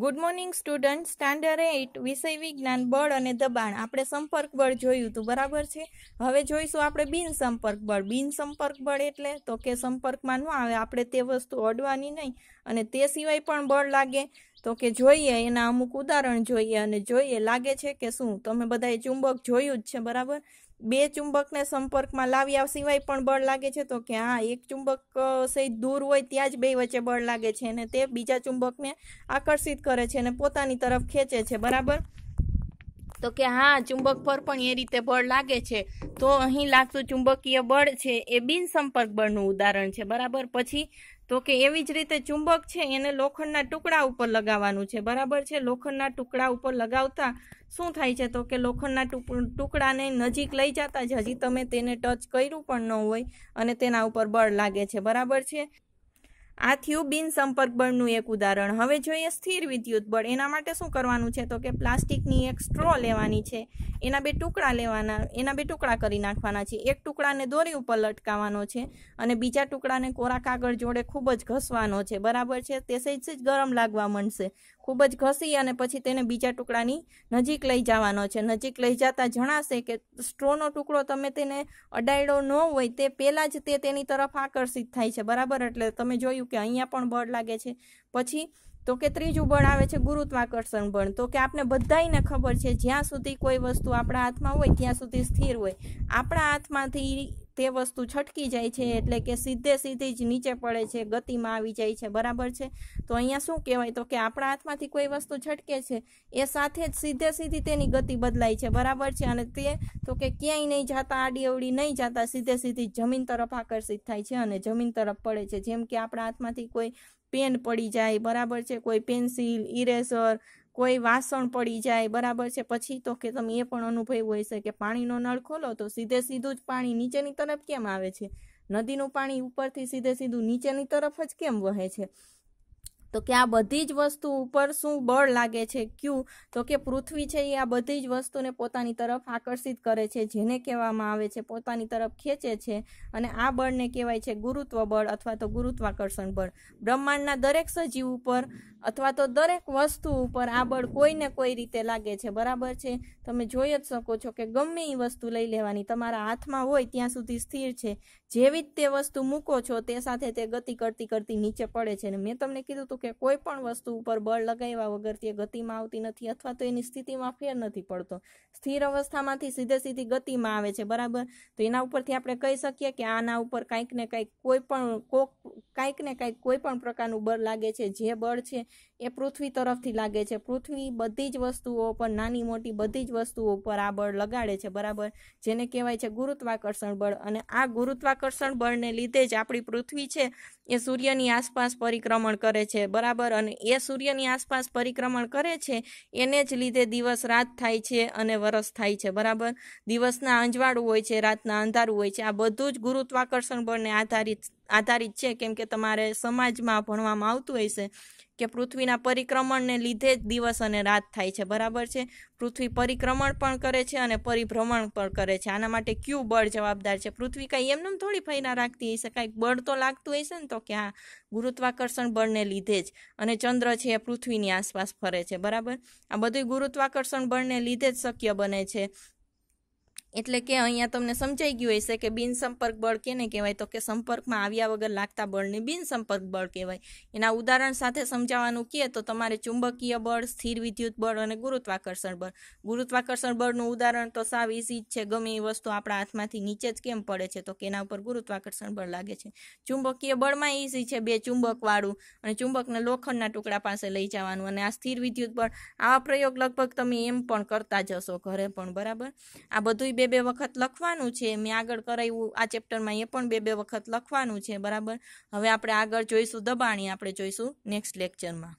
good morning student standard eight વિષય વિજ્ઞાન બળ અને દબાણ આપણે સંપર્ક બળ જોયું હતું બરાબર છે હવે જોઈશું આપણે બિનસંપર્ક બળ બિનસંપર્ક બળ એટલે તો કે સંપર્કમાં ન આવે આપણે તે વસ્તુ અડવાની નહીં અને તે સિવાય પણ બળ લાગે તો કે જોઈએ એના અમુક ઉદાહરણ જોઈએ અને જોઈએ લાગે છે કે શું તમે બધાએ ચુંબક જોયું જ છે બરાબર બે ચુંબકને સંપર્કમાં લાવ્યા સિવાય પણ બળ લાગે છે તો કે હા એક ચુંબક સહિત દૂર હોય ત્યાં જ બે વચ્ચે બળ લાગે છે અને તે બીજા ચુંબકને આકર્ષિત કરે છે અને પોતાની તરફ ખેંચે છે બરાબર તો કે હા ચુંબક પર પણ એ રીતે બળ લાગે છે તો અહીં લાગતું ચુંબકીય બળ છે એ બિનસંપર્ક બળનું ઉદાહરણ છે બરાબર પછી તો કે એવી જ રીતે ચુંબક છે એને લોખંડના ટુકડા ઉપર લગાવવાનું છે બરાબર છે લોખંડના ટુકડા ઉપર લગાવતા શું થાય છે તો કે લોખંડના ટુકડાને નજીક લઈ જતા જ હજી તમે તેને ટચ કર્યું પણ ન હોય અને તેના ઉપર બળ લાગે છે બરાબર છે આ થયું બિનસંપર્ક બળનું એક ઉદાહરણ હવે જોઈએ સ્થિર વિદ્યુત બળ એના માટે શું કરવાનું છે તો કે પ્લાસ્ટિકની એક સ્ટ્રો લેવાની છે એના બે ટુકડા લેવાના એના બે ટુકડા કરી નાખવાના છે એક ટુકડાને દોરી ઉપર લટકાવવાનો છે અને બીજા ટુકડાને કોરા કાગળ જોડે ખૂબ જ ઘસવાનો છે બરાબર છે તે સહિત જ ગરમ લાગવા માંડશે ખૂબ જ ઘસી અને પછી તેને બીજા ટુકડાની નજીક લઈ જવાનો છે નજીક લઈ જતાં જણાશે કે સ્ટ્રોનો ટુકડો તમે તેને અડાયડો ન હોય તે પહેલાં જ તે તેની તરફ આકર્ષિત થાય છે બરાબર એટલે તમે જોયું કે અહીંયા પણ બળ લાગે છે પછી તો કે ત્રીજું બળ આવે છે ગુરુત્વાકર્ષણ બળ તો કે આપણે બધાને ખબર છે જ્યાં સુધી કોઈ વસ્તુ આપણા હાથમાં હોય ત્યાં સુધી સ્થિર હોય આપણા હાથમાંથી તે વસ્તુ છટકી જાય છે એટલે કે સીધે સીધી જ નીચે પડે છે ગતિમાં આવી જાય છે બરાબર છે તો અહીંયા શું કહેવાય તો કે આપણા હાથમાંથી કોઈ વસ્તુ છટકે છે એ સાથે જ સીધે સીધી તેની ગતિ બદલાય છે બરાબર છે અને તે તો કે ક્યાંય નહીં જતા આડી અવડી નહીં જતા સીધે સીધી જમીન તરફ આકર્ષિત થાય છે અને જમીન તરફ પડે છે જેમ કે આપણા હાથમાંથી કોઈ પેન પડી જાય બરાબર છે કોઈ પેન્સિલ ઇરેઝર કોઈ વાસણ પડી જાય બરાબર છે પછી તો કે તમે એ પણ અનુભવ હોય છે કે પાણીનો નળ ખોલો તો સીધે સીધું જ પાણી નીચેની તરફ કેમ આવે છે નદીનું પાણી ઉપરથી સીધે સીધું નીચેની તરફ જ કેમ વહે છે તો કે આ બધી જ વસ્તુ ઉપર શું બળ લાગે છે ક્યુ તો કે પૃથ્વી છે એ આ બધી જ વસ્તુને પોતાની તરફ આકર્ષિત કરે છે જેને કહેવામાં આવે છે પોતાની તરફ ખેંચે છે અને આ બળને કહેવાય છે ગુરુત્વ બળ અથવા તો ગુરુત્વાકર્ષણ બળ બ્રહ્માંડના દરેક સજીવ ઉપર અથવા તો દરેક વસ્તુ ઉપર આ બળ કોઈને કોઈ રીતે લાગે છે બરાબર છે તમે જોઈ જ શકો છો કે ગમે એ વસ્તુ લઈ લેવાની તમારા હાથમાં હોય ત્યાં સુધી સ્થિર છે જેવી જ તે વસ્તુ મૂકો છો તે સાથે તે ગતિ કરતી કરતી નીચે પડે છે અને મેં તમને કીધું હતું કે કે કોઈ પણ વસ્તુ ઉપર બળ લગાવ્યા વગર તે ગતિમાં આવતી નથી અથવા તો એની સ્થિતિમાં ફેર નથી પડતો સ્થિર અવસ્થામાંથી સીધે સીધી ગતિમાં આવે છે બરાબર તો એના ઉપરથી આપણે કહી શકીએ કે આના ઉપર કાંઈક ને કાંઈક કોઈ પણ કોક કાંઈક ને કાંઈક કોઈ પણ પ્રકારનું બળ લાગે છે જે બળ છે એ પૃથ્વી તરફથી લાગે છે પૃથ્વી બધી જ વસ્તુઓ પર નાની મોટી બધી જ વસ્તુઓ ઉપર આ બળ લગાડે છે બરાબર જેને કહેવાય છે ગુરુત્વાકર્ષણ બળ અને આ ગુરુત્વાકર્ષણ બળને લીધે જ આપણી પૃથ્વી છે એ સૂર્યની આસપાસ પરિક્રમણ કરે છે બરાબર અને એ સૂર્યની આસપાસ પરિક્રમણ કરે છે એને જ લીધે દિવસ રાત થાય છે અને વરસ થાય છે બરાબર દિવસના અંજવાળું હોય છે રાતના અંધારું હોય છે આ બધું જ ગુરુત્વાકર્ષણ બળને આધારિત આધારિત છે કેમ કે તમારે સમાજમાં ભણવામાં આવતું હોય છે કે પૃથ્વીના પરિક્રમણને લીધે જ દિવસ અને રાત થાય છે બરાબર છે પૃથ્વી પરિક્રમણ પણ કરે છે અને પરિભ્રમણ પણ કરે છે આના માટે ક્યુ બળ જવાબદાર છે પૃથ્વી કાંઈ એમનેમ થોડી ફૈના રાખતી હશે કાંઈક બળ તો લાગતું હશે ને તો કે હા ગુરુત્વાકર્ષણ બળને લીધે જ અને ચંદ્ર છે એ પૃથ્વીની આસપાસ ફરે છે બરાબર આ બધું ગુરુત્વાકર્ષણ બળને લીધે જ શક્ય બને છે એટલે કે અહીંયા તમને સમજાઈ ગયું હશે કે બિનસંપર્ક બળ કેને કહેવાય તો કે સંપર્કમાં આવ્યા વગર લાગતા બળને બિનસંપર્ક બળ કહેવાય એના ઉદાહરણ સાથે સમજાવવાનું કહે તો તમારે ચુંબકીય બળ સ્થિર વિદ્યુત બળ અને ગુરુત્વાકર્ષણ બળ ગુરુત્વાકર્ષણ બળનું ઉદાહરણ તો સાવ ઇઝી જ છે ગમે એ વસ્તુ આપણા હાથમાંથી નીચે જ કેમ પડે છે તો કે એના ઉપર ગુરુત્વાકર્ષણ બળ લાગે છે ચુંબકીય બળમાં ઇઝી છે બે ચુંબકવાળું અને ચુંબકને લોખંડના ટુકડા પાસે લઈ જવાનું અને આ સ્થિર વિદ્યુત બળ આવા પ્રયોગ લગભગ તમે એમ પણ કરતા જશો ઘરે પણ બરાબર આ બધું બે બે બે વખત લખવાનું છે મેં આગળ કરાવ્યું આ ચેપ્ટરમાં એ પણ બે બે વખત લખવાનું છે બરાબર હવે આપણે આગળ જોઈશું દબાણી આપણે જોઈશું નેક્સ્ટ લેક્ચરમાં